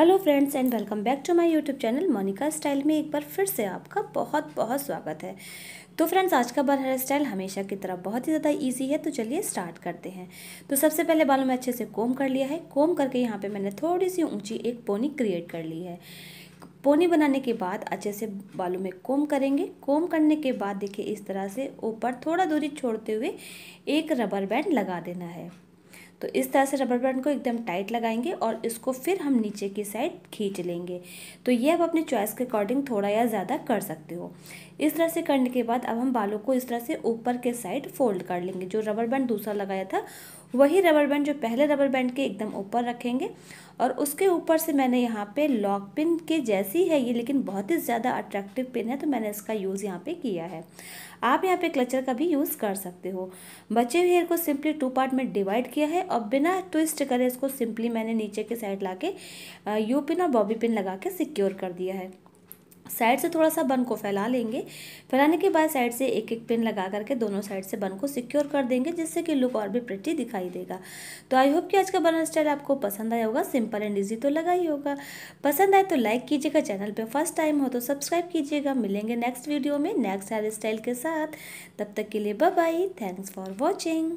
hello friends and welcome back to my YouTube channel Monika style में एक बार फिर से आपका बहुत बहुत स्वागत है तो फ्रेंड्स आज का बार हेयर स्टाइल हमेशा की तरह बहुत ही ज़्यादा इजी है तो चलिए स्टार्ट करते हैं तो सबसे पहले बालों में अच्छे से कोम कर लिया है कोम करके यहाँ पर मैंने थोड़ी सी ऊँची एक पोनी क्रिएट कर ली है पोनी बनाने के बाद अच्छे से बालों में कोम करेंगे कोम करने के बाद देखिए इस तरह से ऊपर थोड़ा दूरी छोड़ते हुए एक रबर बैंड लगा देना है तो इस तरह से रबर बैंड को एकदम टाइट लगाएंगे और इसको फिर हम नीचे की साइड खींच लेंगे तो ये आप अपने चॉइस के अकॉर्डिंग थोड़ा या ज़्यादा कर सकते हो इस तरह से करने के बाद अब हम बालों को इस तरह से ऊपर के साइड फोल्ड कर लेंगे जो रबर बैंड दूसरा लगाया था वही रबर बैंड जो पहले रबर बैंड के एकदम ऊपर रखेंगे और उसके ऊपर से मैंने यहाँ पे लॉक पिन के जैसी है ये लेकिन बहुत ही ज़्यादा अट्रैक्टिव पिन है तो मैंने इसका यूज़ यहाँ पे किया है आप यहाँ पे क्लचर का भी यूज़ कर सकते हो बचे हुए हेयर को सिंपली टू पार्ट में डिवाइड किया है और बिना ट्विस्ट करे इसको सिंपली मैंने नीचे के साइड ला के यू पिन और बॉबी पिन लगा के सिक्योर कर दिया है साइड से थोड़ा सा बन को फैला लेंगे फैलाने के बाद साइड से एक एक पिन लगा करके दोनों साइड से बन को सिक्योर कर देंगे जिससे कि लुक और भी प्रिटी दिखाई देगा तो आई होप कि आज का बन स्टाइल आपको पसंद आया होगा सिंपल एंड इजी तो लगा ही होगा पसंद आए तो लाइक कीजिएगा चैनल पे फर्स्ट टाइम हो तो सब्सक्राइब कीजिएगा मिलेंगे नेक्स्ट वीडियो में नेक्स्ट हेयर स्टाइल के साथ तब तक के लिए बाय थैंक्स फॉर वॉचिंग